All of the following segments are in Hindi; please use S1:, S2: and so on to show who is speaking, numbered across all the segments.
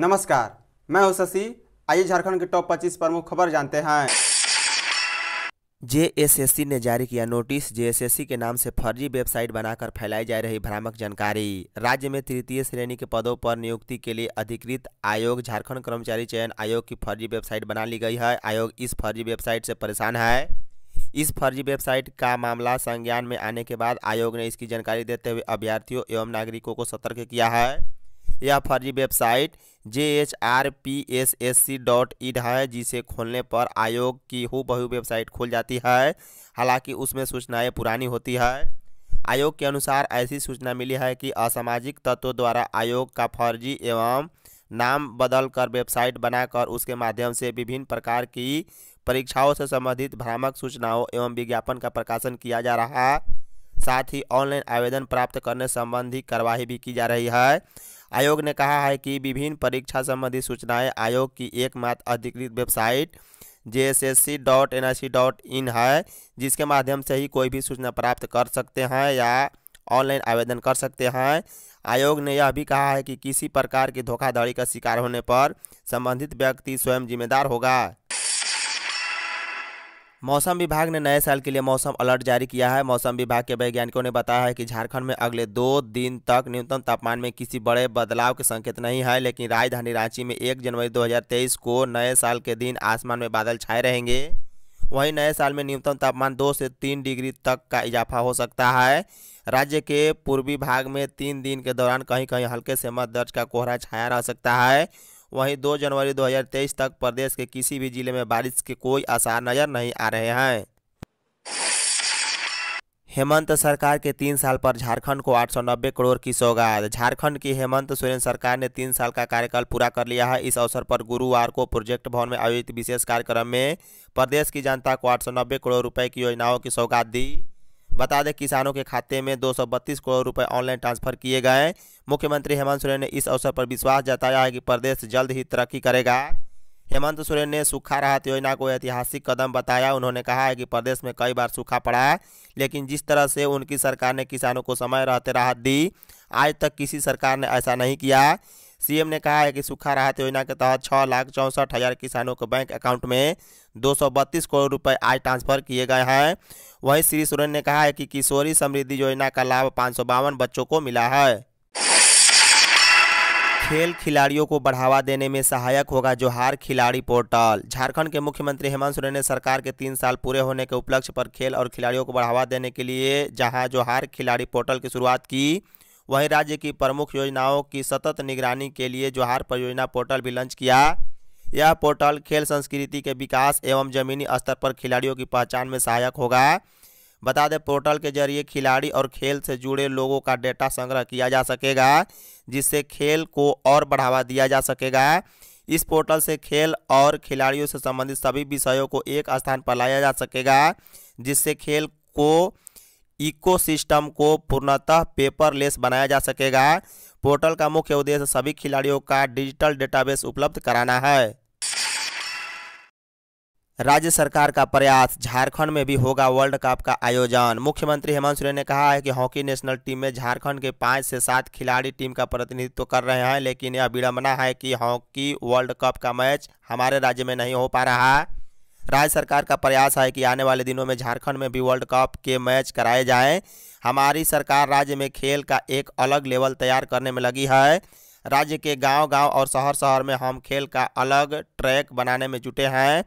S1: नमस्कार मैं हूं शशि आइए झारखंड के टॉप 25 प्रमुख खबर जानते हैं जेएसएससी ने जारी किया नोटिस जेएसएससी के नाम से फर्जी वेबसाइट बनाकर फैलाई जा रही भ्रामक जानकारी राज्य में तृतीय श्रेणी के पदों पर नियुक्ति के लिए अधिकृत आयोग झारखंड कर्मचारी चयन आयोग की फर्जी वेबसाइट बना ली गई है आयोग इस फर्जी वेबसाइट से परेशान है इस फर्जी वेबसाइट का मामला संज्ञान में आने के बाद आयोग ने इसकी जानकारी देते हुए अभ्यर्थियों एवं नागरिकों को सतर्क किया है यह फर्जी website J H R P S S C dot in है जिसे खोलने पर आयोग की हु बहु वेबसाइट खुल जाती है हालांकि उसमें सूचनाएं पुरानी होती है आयोग के अनुसार ऐसी सूचना मिली है कि असामाजिक तत्वों द्वारा आयोग का फर्जी एवं नाम बदलकर वेबसाइट बनाकर उसके माध्यम से विभिन्न प्रकार की परीक्षाओं से संबंधित भ्रामक सूचनाओं एवं विज्ञापन का प्रकाशन किया जा रहा साथ ही ऑनलाइन आवेदन प्राप्त करने संबंधी कार्रवाई भी की जा रही है आयोग ने कहा है कि विभिन्न परीक्षा संबंधी सूचनाएं आयोग की एकमात्र अधिकृत website J S S C dot N I C dot in है जिसके माध्यम से ही कोई भी सूचना प्राप्त कर सकते हैं या ऑनलाइन आवेदन कर सकते हैं आयोग ने यह भी कहा है कि किसी प्रकार की धोखाधड़ी का शिकार होने पर संबंधित व्यक्ति स्वयं जिम्मेदार होगा मौसम विभाग ने नए साल के लिए मौसम अलर्ट जारी किया है मौसम विभाग के वैज्ञानिकों ने बताया है कि झारखंड में अगले दो दिन तक न्यूनतम तापमान में किसी बड़े बदलाव के संकेत नहीं है लेकिन राजधानी रांची में एक जनवरी 2023 को नए साल के दिन आसमान में बादल छाए रहेंगे वहीं नए साल में न्यूनतम तापमान दो से तीन डिग्री तक का इजाफा हो सकता है राज्य के पूर्वी भाग में तीन दिन के दौरान कहीं कहीं हल्के से मत दर्ज का कोहरा छाया रह सकता है वहीं 2 जनवरी 2023 तक प्रदेश के किसी भी जिले में बारिश के कोई आसार नज़र नहीं आ रहे हैं हेमंत सरकार के तीन साल पर झारखंड को 890 करोड़ की सौगात झारखंड की हेमंत सोरेन सरकार ने तीन साल का कार्यकाल पूरा कर लिया है इस अवसर पर गुरुवार को प्रोजेक्ट भवन में आयोजित विशेष कार्यक्रम में प्रदेश की जनता को 890 करोड़ रुपए की योजनाओं की सौगात दी बता दें किसानों के खाते में दो करोड़ रुपए ऑनलाइन ट्रांसफर किए गए मुख्यमंत्री हेमंत सोरेन ने इस अवसर पर विश्वास जताया है कि प्रदेश जल्द ही तरक्की करेगा हेमंत सोरेन ने सूखा राहत योजना को ऐतिहासिक कदम बताया उन्होंने कहा है कि प्रदेश में कई बार सूखा पड़ा है लेकिन जिस तरह से उनकी सरकार ने किसानों को समय रहते राहत दी आज तक किसी सरकार ने ऐसा नहीं किया सीएम ने कहा है कि सूखा राहत योजना के तहत छः लाख चौंसठ हज़ार किसानों को बैंक अकाउंट में दो सौ बत्तीस करोड़ रुपए आज ट्रांसफर किए गए हैं वहीं श्री सोरेन ने कहा है कि किशोरी समृद्धि योजना का लाभ पाँच बच्चों को मिला है खेल खिलाड़ियों को बढ़ावा देने में सहायक होगा जोहार खिलाड़ी पोर्टल झारखंड के मुख्यमंत्री हेमंत सोरेन ने सरकार के तीन साल पूरे होने के उपलक्ष्य पर खेल और खिलाड़ियों को बढ़ावा देने के लिए जहां जोहार खिलाड़ी पोर्टल की शुरुआत की वहीं राज्य की प्रमुख योजनाओं की सतत निगरानी के लिए जोहार परियोजना पोर्टल भी लॉन्च किया यह पोर्टल खेल संस्कृति के विकास एवं जमीनी स्तर पर खिलाड़ियों की पहचान में सहायक होगा बता दें पोर्टल के जरिए खिलाड़ी और खेल से जुड़े लोगों का डेटा संग्रह किया जा सकेगा जिससे खेल को और बढ़ावा दिया जा सकेगा इस पोर्टल से खेल और खिलाड़ियों से संबंधित सभी विषयों को एक स्थान पर लाया जा सकेगा जिससे खेल को इकोसिस्टम को पूर्णतः पेपरलेस बनाया जा सकेगा पोर्टल का मुख्य उद्देश्य सभी खिलाड़ियों का डिजिटल डेटाबेस उपलब्ध कराना है राज्य सरकार का प्रयास झारखंड में भी होगा वर्ल्ड कप का आयोजन मुख्यमंत्री हेमंत सोरेन ने कहा है कि हॉकी नेशनल टीम में झारखंड के पाँच से सात खिलाड़ी टीम का प्रतिनिधित्व कर रहे हैं लेकिन यह विडम्बना है कि हॉकी वर्ल्ड कप का मैच हमारे राज्य में नहीं हो पा रहा राज्य सरकार का प्रयास है कि आने वाले दिनों में झारखंड में भी वर्ल्ड कप के मैच कराए जाएं हमारी सरकार राज्य में खेल का एक अलग लेवल तैयार करने में लगी है राज्य के गांव-गांव और शहर-शहर में हम खेल का अलग ट्रैक बनाने में जुटे हैं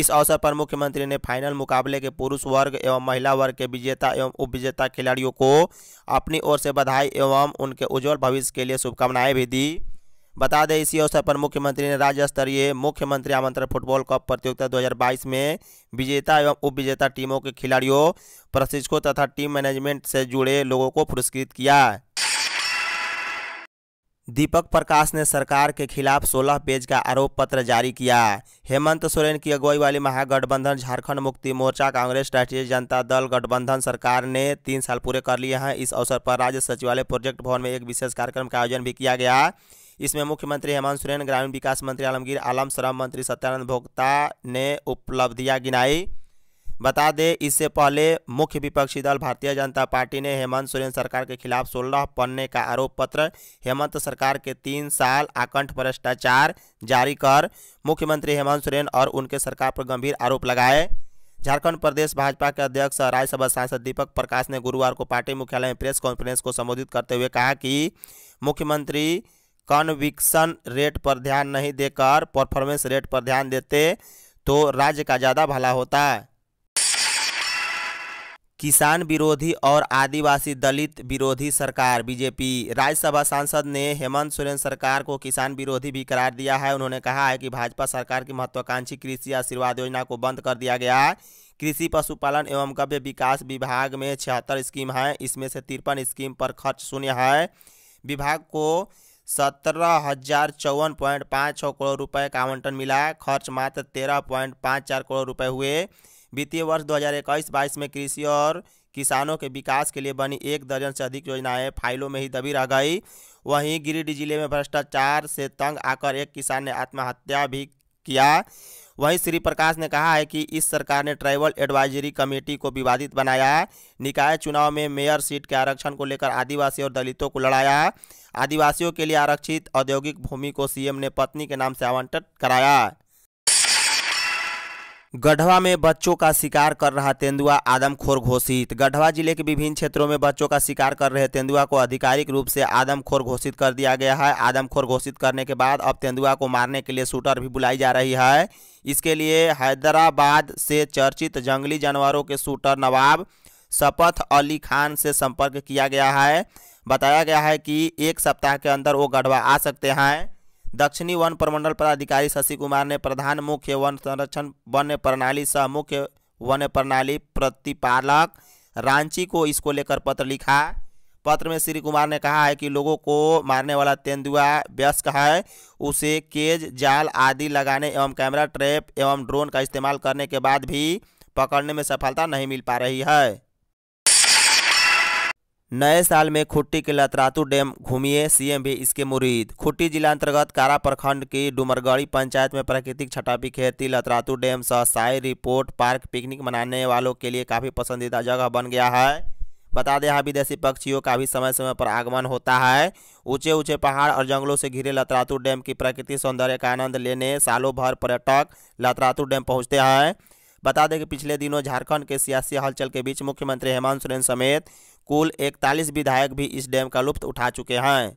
S1: इस अवसर पर मुख्यमंत्री ने फाइनल मुकाबले के पुरुष वर्ग एवं महिला वर्ग के विजेता एवं उपविजेता खिलाड़ियों को अपनी ओर से बधाई एवं उनके उज्जवल भविष्य के लिए शुभकामनाएँ भी दी बता दें इसी अवसर पर मुख्यमंत्री ने राज्य स्तरीय मुख्यमंत्री आमंत्रण फुटबॉल कप प्रतियोगिता 2022 में विजेता एवं उप विजेता टीमों के खिलाड़ियों प्रशिक्षकों तथा टीम मैनेजमेंट से जुड़े लोगों को पुरस्कृत किया दीपक प्रकाश ने सरकार के खिलाफ 16 पेज का आरोप पत्र जारी किया हेमंत सोरेन की अगुवाई वाली महागठबंधन झारखंड मुक्ति मोर्चा कांग्रेस राष्ट्रीय जनता दल गठबंधन सरकार ने तीन साल पूरे कर लिए हैं इस अवसर पर राज्य सचिवालय प्रोजेक्ट भवन में एक विशेष कार्यक्रम का आयोजन भी किया गया इसमें मुख्यमंत्री हेमंत सोरेन ग्रामीण विकास मंत्री आलमगीर आलम श्रम मंत्री सत्यानंद भोक्ता ने उपलब्धियां गिनाई बता दें इससे पहले मुख्य विपक्षी दल भारतीय जनता पार्टी ने हेमंत सोरेन सरकार के खिलाफ सोलह पन्ने का आरोप पत्र हेमंत सरकार के तीन साल आकंठ भ्रष्टाचार जारी कर मुख्यमंत्री हेमंत सोरेन और उनके सरकार पर गंभीर आरोप लगाए झारखंड प्रदेश भाजपा के अध्यक्ष राज्यसभा सांसद दीपक प्रकाश ने गुरुवार को पार्टी मुख्यालय में प्रेस कॉन्फ्रेंस को संबोधित करते हुए कहा कि मुख्यमंत्री कन्विक्सन रेट पर ध्यान नहीं देकर परफॉर्मेंस रेट पर ध्यान देते तो राज्य का ज़्यादा भला होता किसान विरोधी और आदिवासी दलित विरोधी सरकार बीजेपी राज्यसभा सांसद ने हेमंत सोरेन सरकार को किसान विरोधी भी करार दिया है उन्होंने कहा है कि भाजपा सरकार की महत्वाकांक्षी कृषि आशीर्वाद योजना को बंद कर दिया गया कृषि पशुपालन एवं गव्य विकास विभाग में छिहत्तर स्कीम हैं इसमें से तिरपन स्कीम पर खर्च शून्य है विभाग को सत्रह हजार चौवन पॉइंट पाँच छः करोड़ रुपए का आवंटन मिला खर्च मात्र तेरह पॉइंट पाँच चार करोड़ रुपए हुए वित्तीय वर्ष 2021-22 में कृषि और किसानों के विकास के लिए बनी एक दर्जन से अधिक योजनाएं फाइलों में ही दबी रह गई वहीं गिरिडीह जिले में भ्रष्टाचार से तंग आकर एक किसान ने आत्महत्या भी किया वहीं श्री प्रकाश ने कहा है कि इस सरकार ने ट्राइबल एडवाइजरी कमेटी को विवादित बनाया है निकाय चुनाव में मेयर सीट के आरक्षण को लेकर आदिवासी और दलितों को लड़ाया है आदिवासियों के लिए आरक्षित औद्योगिक भूमि को सीएम ने पत्नी के नाम से आवंटित कराया गढ़वा में बच्चों का शिकार कर रहा तेंदुआ आदमखोर घोषित गढ़वा जिले के विभिन्न क्षेत्रों में बच्चों का शिकार कर रहे तेंदुआ को आधिकारिक रूप से आदमखोर घोषित कर दिया गया है आदमखोर घोषित करने के बाद अब तेंदुआ को मारने के लिए शूटर भी बुलाई जा रही है इसके लिए हैदराबाद से चर्चित जंगली जानवरों के शूटर नवाब शपथ अली खान से संपर्क किया गया है बताया गया है कि एक सप्ताह के अंदर वो गढ़वा आ सकते हैं दक्षिणी वन प्रमंडल पदाधिकारी शशि कुमार ने प्रधान मुख्य वन संरक्षण वन्य प्रणाली सह मुख्य वन्य प्रणाली प्रतिपालक रांची को इसको लेकर पत्र लिखा पत्र में श्री कुमार ने कहा है कि लोगों को मारने वाला तेंदुआ व्यस्क है उसे केज जाल आदि लगाने एवं कैमरा ट्रैप एवं ड्रोन का इस्तेमाल करने के बाद भी पकड़ने में सफलता नहीं मिल पा रही है नए साल में खुट्टी के लतरातू डैम घूमिए सीएम भी इसके मुरीद खुट्टी जिला अंतर्गत कारा प्रखंड की डुमरगढ़ी पंचायत में प्राकृतिक छटापी खेती लतरातू डैम सह साई रिपोर्ट पार्क पिकनिक मनाने वालों के लिए काफ़ी पसंदीदा जगह बन गया है बता दें यहाँ विदेशी पक्षियों का भी समय समय पर आगमन होता है ऊंचे ऊंचे पहाड़ और जंगलों से घिरे लतरातू डैम की प्रकृति सौंदर्य का आनंद लेने सालों भर पर्यटक लतरातू डैम पहुँचते हैं बता दें कि पिछले दिनों झारखंड के सियासी हलचल के बीच मुख्यमंत्री हेमंत सोरेन समेत कुल इकतालीस विधायक भी इस डैम का लुप्त उठा चुके हैं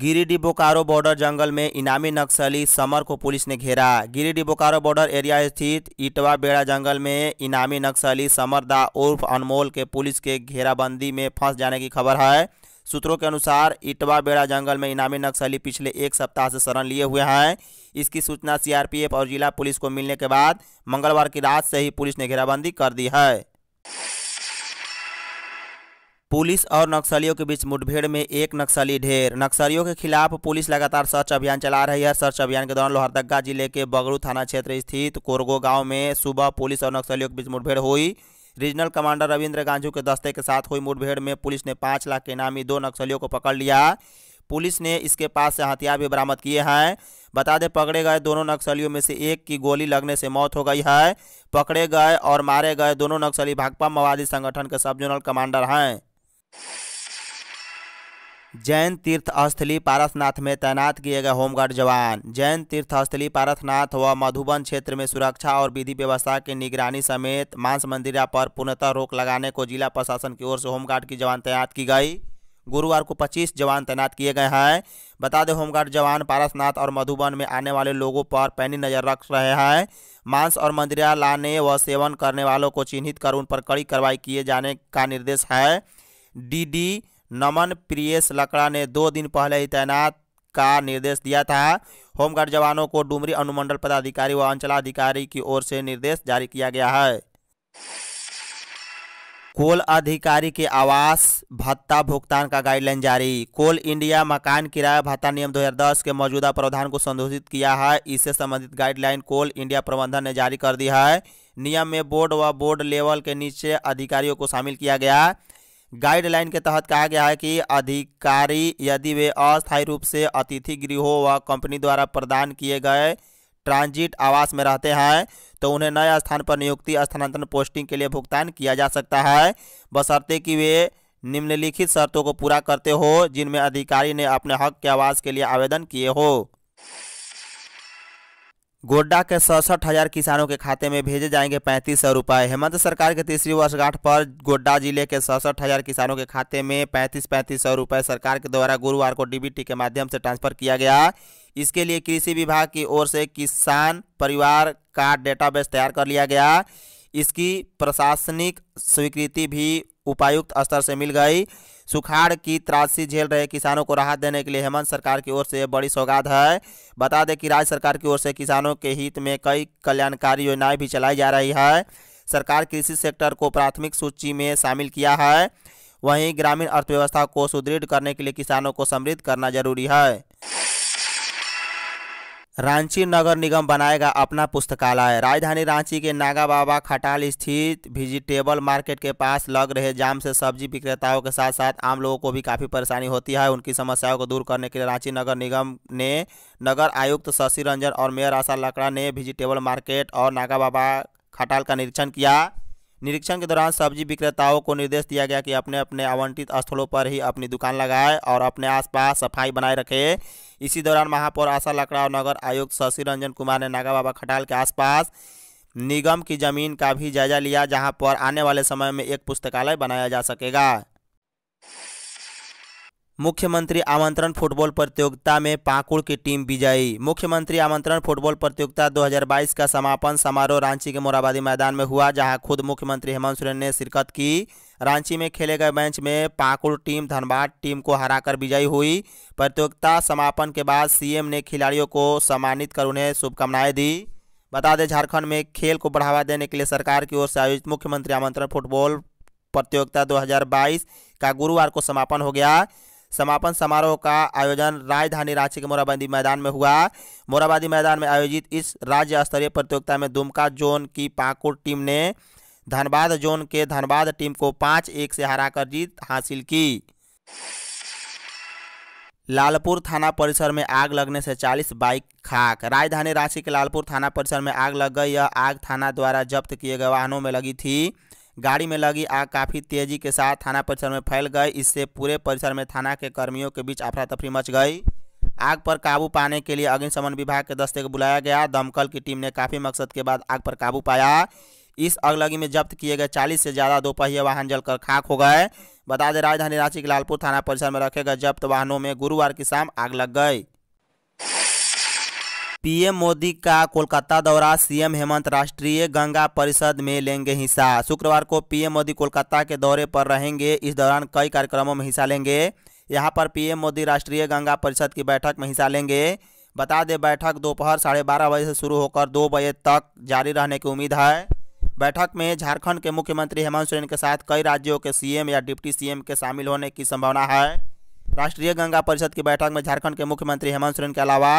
S1: गिरिडीह बोकारो बॉर्डर जंगल में इनामी नक्सली समर को पुलिस ने घेरा गिरिडीह बोकारो बॉर्डर एरिया स्थित इटवा बेड़ा जंगल में इनामी नक्सली समर दा उर्फ अनमोल के पुलिस के घेराबंदी में फंस जाने की खबर है सूत्रों के अनुसार इटवा बेड़ा जंगल में इनामी नक्सली पिछले एक सप्ताह से शरण लिए हुए हैं इसकी सूचना सीआरपीएफ और जिला पुलिस को मिलने के बाद मंगलवार की रात से ही पुलिस ने घेराबंदी कर दी है पुलिस और नक्सलियों के बीच मुठभेड़ में एक नक्सली ढेर नक्सलियों के खिलाफ पुलिस लगातार सर्च अभियान चला रही है सर्च अभियान के दौरान लोहरदगा जिले के बगरू थाना क्षेत्र स्थित कोरगो गांव में सुबह पुलिस और नक्सलियों के बीच मुठभेड़ हुई रीजनल कमांडर रविंद्र गांजू के दस्ते के साथ हुई मुठभेड़ में पुलिस ने पाँच लाख के नामी दो नक्सलियों को पकड़ लिया पुलिस ने इसके पास से हथियार भी बरामद किए हैं बता दें पकड़े गए दोनों नक्सलियों में से एक की गोली लगने से मौत हो गई है पकड़े गए और मारे गए दोनों नक्सली भाकपा माओवादी संगठन के सब जोनल कमांडर हैं जैन तीर्थस्थली पारसनाथ में तैनात किए गए होमगार्ड जवान जैन तीर्थस्थली पारसनाथ व मधुबन क्षेत्र में सुरक्षा और विधि व्यवस्था की निगरानी समेत मांस मंदिरा पर पूर्णतः रोक लगाने को जिला प्रशासन की ओर से होमगार्ड की जवान तैनात की गई गुरुवार को 25 जवान तैनात किए गए हैं बता दें होमगार्ड जवान पारसनाथ और मधुबन में आने वाले लोगों पर पैनी नज़र रख रहे हैं मांस और मंदिरा लाने व सेवन करने वालों को चिन्हित कर उन पर कड़ी कार्रवाई किए जाने का निर्देश है डी डी नमन प्रियेश लकड़ा ने दो दिन पहले ही तैनात का निर्देश दिया था होमगार्ड जवानों को डुमरी अनुमंडल पदाधिकारी व अंचलाधिकारी की ओर से निर्देश जारी किया गया है कोल अधिकारी के आवास भत्ता भुगतान का गाइडलाइन जारी कोल इंडिया मकान किराया भत्ता नियम 2010 के मौजूदा प्रावधान को संशोधित किया है इससे संबंधित गाइडलाइन कोल इंडिया प्रबंधन ने जारी कर दी है नियम में बोर्ड व बोर्ड लेवल के नीचे अधिकारियों को शामिल किया गया गाइडलाइन के तहत कहा गया है कि अधिकारी यदि वे अस्थायी रूप से अतिथि गृह व कंपनी द्वारा प्रदान किए गए ट्रांजिट आवास में रहते हैं तो उन्हें नए स्थान पर नियुक्ति स्थानांतरण पोस्टिंग के लिए भुगतान किया जा सकता है बशर्ते कि वे निम्नलिखित शर्तों को पूरा करते हो जिनमें अधिकारी ने अपने हक के आवास के लिए आवेदन किए हो गोड्डा के सड़सठ हजार किसानों के खाते में भेजे जाएंगे पैंतीस सौ रुपये हेमंत सरकार के तीसरी वर्षगांठ पर गोड्डा जिले के सड़सठ हजार किसानों के खाते में पैंतीस पैंतीस सौ रुपये सरकार के द्वारा गुरुवार को डीबीटी के माध्यम से ट्रांसफर किया गया इसके लिए कृषि विभाग की ओर से किसान परिवार का डेटाबेस तैयार कर लिया गया इसकी प्रशासनिक स्वीकृति भी उपायुक्त स्तर से मिल गई सुखाड़ की त्रासी झेल रहे किसानों को राहत देने के लिए हेमंत सरकार की ओर से बड़ी सौगात है बता दें कि राज्य सरकार की ओर से किसानों के हित में कई कल्याणकारी योजनाएं भी चलाई जा रही है सरकार कृषि सेक्टर को प्राथमिक सूची में शामिल किया है वहीं ग्रामीण अर्थव्यवस्था को सुदृढ़ करने के लिए किसानों को समृद्ध करना जरूरी है रांची नगर निगम बनाएगा अपना पुस्तकालय राजधानी रांची के नागा बाबा खटाल स्थित वेजिटेबल मार्केट के पास लग रहे जाम से सब्जी विक्रेताओं के साथ साथ आम लोगों को भी काफ़ी परेशानी होती है उनकी समस्याओं को दूर करने के लिए रांची नगर निगम ने नगर आयुक्त शशि रंजन और मेयर आशा लकड़ा ने वेजिटेबल मार्केट और नागा बाबा खटाल का निरीक्षण किया निरीक्षण के दौरान सब्जी विक्रेताओं को निर्देश दिया गया कि अपने अपने आवंटित स्थलों पर ही अपनी दुकान लगाए और अपने आसपास सफाई बनाए रखें इसी दौरान महापौर आशा लकड़ा और नगर आयुक्त शशि रंजन कुमार ने नागा बाबा खटाल के आसपास निगम की जमीन का भी जायजा लिया जहाँ पर आने वाले समय में एक पुस्तकालय बनाया जा सकेगा मुख्यमंत्री आमंत्रण फुटबॉल प्रतियोगिता में पाकुड़ की टीम विजयी मुख्यमंत्री आमंत्रण फुटबॉल प्रतियोगिता 2022 का समापन समारोह रांची के मोराबादी मैदान में हुआ जहां खुद मुख्यमंत्री हेमंत सोरेन ने शिरकत की रांची में खेले गए मैच में पाकुड़ टीम धनबाद टीम को हराकर विजयी हुई प्रतियोगिता समापन के बाद सीएम ने खिलाड़ियों को सम्मानित कर उन्हें शुभकामनाएं दी बता दें झारखंड में खेल को बढ़ावा देने के लिए सरकार की ओर से आयोजित मुख्यमंत्री आमंत्रण फुटबॉल प्रतियोगिता 2022 का गुरुवार को समापन हो गया समापन समारोह का आयोजन राजधानी रांची के मोराबादी मैदान में हुआ मोराबादी मैदान में आयोजित इस राज्य स्तरीय प्रतियोगिता में दुमका जोन की पाकुड़ टीम ने धनबाद जोन के धनबाद टीम को पाँच एक से हराकर जीत हासिल की लालपुर थाना परिसर में आग लगने से 40 बाइक खाक राजधानी रांची के लालपुर थाना परिसर में आग लग गई यह आग थाना द्वारा जब्त किए गए वाहनों में लगी थी गाड़ी में लगी आग काफ़ी तेजी के साथ थाना परिसर में फैल गई इससे पूरे परिसर में थाना के कर्मियों के बीच अफरा तफरी मच गई आग पर काबू पाने के लिए अग्निशमन विभाग के दस्ते को बुलाया गया दमकल की टीम ने काफ़ी मकसद के बाद आग पर काबू पाया इस अगलगी में जब्त किए गए 40 से ज़्यादा दोपहिया वाहन जलकर खाक हो गए बता दें राजधानी रांची के लालपुर थाना परिसर में रखे गए जब्त वाहनों में गुरुवार की शाम आग लग गई पीएम मोदी का कोलकाता दौरा सीएम हेमंत राष्ट्रीय गंगा परिषद में लेंगे हिस्सा शुक्रवार को पीएम मोदी कोलकाता के दौरे पर रहेंगे इस दौरान कई कार्यक्रमों में हिस्सा लेंगे यहां पर पीएम मोदी राष्ट्रीय गंगा परिषद की बैठक में हिस्सा लेंगे बता दें बैठक दोपहर साढ़े बारह बजे से शुरू होकर दो बजे तक जारी रहने की उम्मीद है बैठक में झारखंड के मुख्यमंत्री हेमंत सोरेन के साथ कई राज्यों के सीएम या डिप्टी सीएम के शामिल होने की संभावना है राष्ट्रीय गंगा परिषद की बैठक में झारखंड के मुख्यमंत्री हेमंत सोरेन के अलावा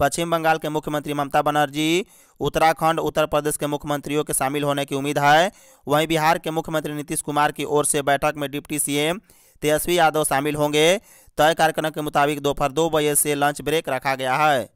S1: पश्चिम बंगाल के मुख्यमंत्री ममता बनर्जी उत्तराखंड उत्तर प्रदेश के मुख्यमंत्रियों के शामिल होने की उम्मीद है वहीं बिहार के मुख्यमंत्री नीतीश कुमार की ओर से बैठक में डिप्टी सीएम तेजस्वी यादव शामिल होंगे तय कार्यक्रम के मुताबिक दोपहर दो बजे से लंच ब्रेक रखा गया है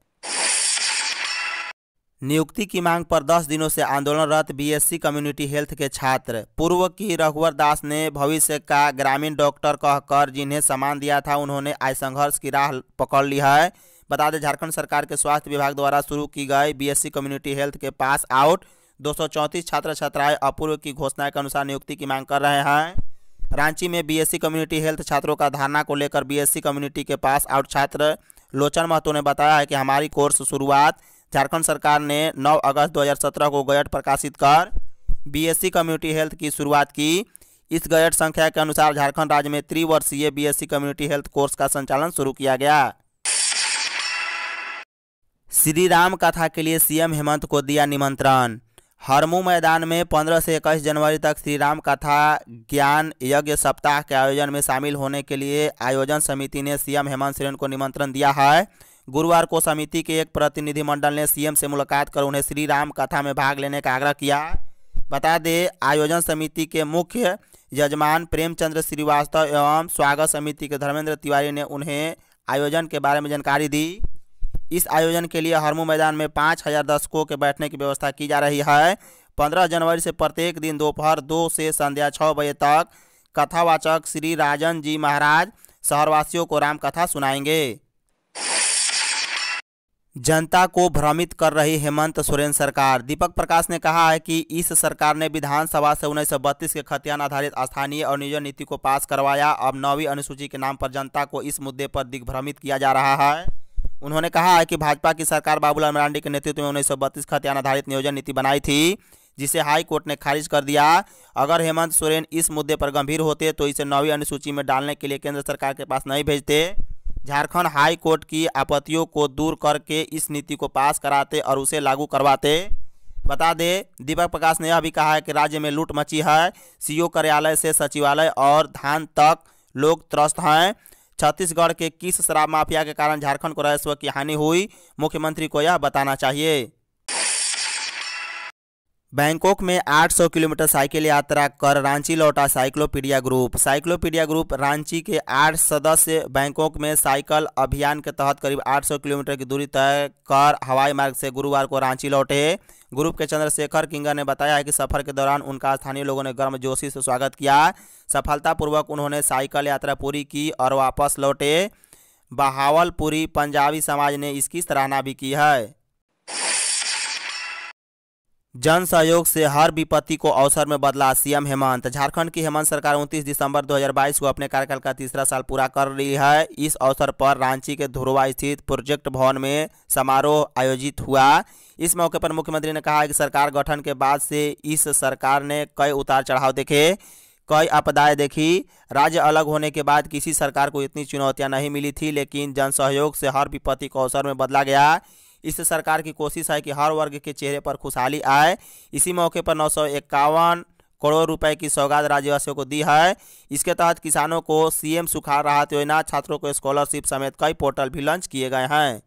S1: नियुक्ति की मांग पर 10 दिनों से आंदोलनरत बीएससी कम्युनिटी हेल्थ के छात्र पूर्व की रघुवर दास ने भविष्य का ग्रामीण डॉक्टर कहकर जिन्हें सामान दिया था उन्होंने आज संघर्ष की राह पकड़ ली है बता दें झारखंड सरकार के स्वास्थ्य विभाग द्वारा शुरू की गई बीएससी कम्युनिटी हेल्थ के पास आउट दो छात्र छात्राएं अपूर्व की घोषणा के अनुसार नियुक्ति की मांग कर रहे हैं रांची में बीएससी कम्युनिटी हेल्थ छात्रों का धारणा को लेकर बीएससी कम्युनिटी के पास आउट छात्र लोचन महतो ने बताया है कि हमारी कोर्स शुरुआत झारखंड सरकार ने 9 अगस्त 2017 को गजट प्रकाशित कर बीएससी कम्युनिटी हेल्थ की शुरुआत की इस गजट संख्या के अनुसार झारखंड राज्य में त्रिवर्षीय बी कम्युनिटी हेल्थ कोर्स का संचालन शुरू किया गया श्री राम कथा के लिए सीएम हेमंत को दिया निमंत्रण हरमू मैदान में 15 से 21 जनवरी तक श्री राम कथा ज्ञान यज्ञ सप्ताह के आयोजन में शामिल होने के लिए आयोजन समिति ने सीएम हेमंत सोरेन को निमंत्रण दिया है गुरुवार को समिति के एक प्रतिनिधिमंडल ने सीएम से मुलाकात कर उन्हें श्री राम कथा में भाग लेने का आग्रह किया बता दें आयोजन समिति के मुख्य यजमान प्रेमचंद्र श्रीवास्तव एवं स्वागत समिति के धर्मेंद्र तिवारी ने उन्हें आयोजन के बारे में जानकारी दी इस आयोजन के लिए हरमू मैदान में पाँच हज़ार दर्शकों के बैठने की व्यवस्था की जा रही है पंद्रह जनवरी से प्रत्येक दिन दोपहर दो से संध्या छः बजे तक कथावाचक श्री राजन जी महाराज शहरवासियों को रामकथा सुनाएंगे जनता को भ्रमित कर रही हेमंत सोरेन सरकार दीपक प्रकाश ने कहा है कि इस सरकार ने विधानसभा से उन्नीस के खतियान आधारित स्थानीय और नियोजन नीति को पास करवाया अब नौवीं अनुसूची के नाम पर जनता को इस मुद्दे पर दिग्भ्रमित किया जा रहा है उन्होंने कहा है कि भाजपा की सरकार बाबूलाल मरांडी के नेतृत्व में उन्नीस सौ बत्तीस खतियान आधारित नियोजन नीति बनाई थी जिसे हाई कोर्ट ने खारिज कर दिया अगर हेमंत सोरेन इस मुद्दे पर गंभीर होते तो इसे नवी अनुसूची में डालने के लिए केंद्र सरकार के पास नहीं भेजते झारखंड हाई कोर्ट की आपत्तियों को दूर करके इस नीति को पास कराते और उसे लागू करवाते बता दे दीपक प्रकाश ने यह भी कहा है कि राज्य में लूट मची है सीईओ कार्यालय से सचिवालय और धान तक लोग त्रस्त हैं छत्तीसगढ़ के किस शराब माफिया के कारण झारखंड को राजस्व की हानि हुई मुख्यमंत्री को यह बताना चाहिए बैंकॉक में 800 किलोमीटर साइकिल यात्रा कर रांची लौटा cyclopedia group cyclopedia group Ranchi के आठ सदस्य बैंकॉक में साइकिल अभियान के तहत करीब 800 किलोमीटर की दूरी तय कर हवाई मार्ग से गुरुवार को रांची लौटे ग्रुप के चंद्रशेखर किंगर ने बताया है कि सफर के दौरान उनका स्थानीय लोगों ने गर्मजोशी से स्वागत किया सफलतापूर्वक उन्होंने साइकिल यात्रा पूरी की और वापस लौटे बहावलपुरी पंजाबी समाज ने इसकी सराहना भी की है जन सहयोग से हर विपत्ति को अवसर में बदला सीएम हेमंत झारखंड की हेमंत सरकार 29 दिसंबर 2022 को अपने कार्यकाल का तीसरा साल पूरा कर रही है इस अवसर पर रांची के धुरवा स्थित प्रोजेक्ट भवन में समारोह आयोजित हुआ इस मौके पर मुख्यमंत्री ने कहा कि सरकार गठन के बाद से इस सरकार ने कई उतार चढ़ाव देखे कई आपदाएं देखी राज्य अलग होने के बाद किसी सरकार को इतनी चुनौतियां नहीं मिली थी लेकिन जन सहयोग से हर विपत्ति को अवसर में बदला गया इससे सरकार की कोशिश है कि हर वर्ग के चेहरे पर खुशहाली आए इसी मौके पर नौ करोड़ रुपए की सौगात राज्यवासियों को दी है इसके तहत किसानों को सीएम सुखा राहत योजना छात्रों को स्कॉलरशिप समेत कई पोर्टल भी लॉन्च किए गए हैं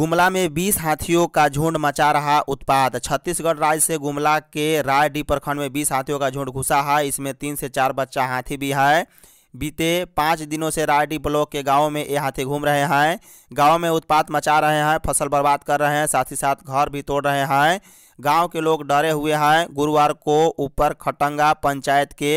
S1: गुमला में 20 हाथियों का झुंड मचा रहा उत्पाद छत्तीसगढ़ राज्य से गुमला के रायडी प्रखंड में 20 हाथियों का झुंड घुसा है इसमें तीन से चार बच्चा हाथी भी है बीते पाँच दिनों से रायडी ब्लॉक के गाँव में ये हाथी घूम रहे हैं गाँव में उत्पात मचा रहे हैं फसल बर्बाद कर रहे हैं साथ ही साथ घर भी तोड़ रहे हैं गांव के लोग डरे हुए हैं गुरुवार को ऊपर खटंगा पंचायत के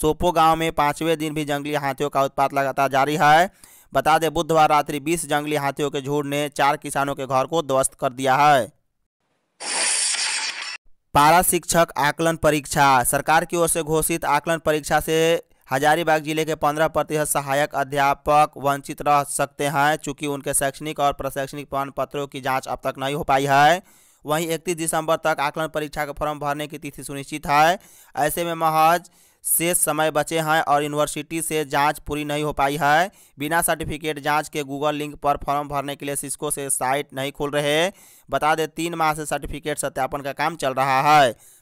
S1: सोपो गांव में पाँचवें दिन भी जंगली हाथियों का उत्पात लगातार जारी है बता दें बुधवार रात्रि 20 जंगली हाथियों के झुंड ने चार किसानों के घर को ध्वस्त कर दिया है पारा शिक्षक आकलन परीक्षा सरकार की ओर से घोषित आकलन परीक्षा से हजारीबाग जिले के पंद्रह प्रतिशत सहायक अध्यापक वंचित रह सकते हैं चूँकि उनके शैक्षणिक और प्रशैक्षणिक प्रमाण पत्रों की जाँच अब तक नहीं हो पाई है वहीं इकतीस दिसंबर तक आकलन परीक्षा का फॉर्म भरने की तिथि सुनिश्चित है ऐसे में महज शेष समय बचे हैं और यूनिवर्सिटी से जांच पूरी नहीं हो पाई है बिना सर्टिफिकेट जांच के गूगल लिंक पर फॉर्म भरने के लिए सिस्को से साइट नहीं खुल रहे बता दें तीन माह से सर्टिफिकेट सत्यापन का काम चल रहा है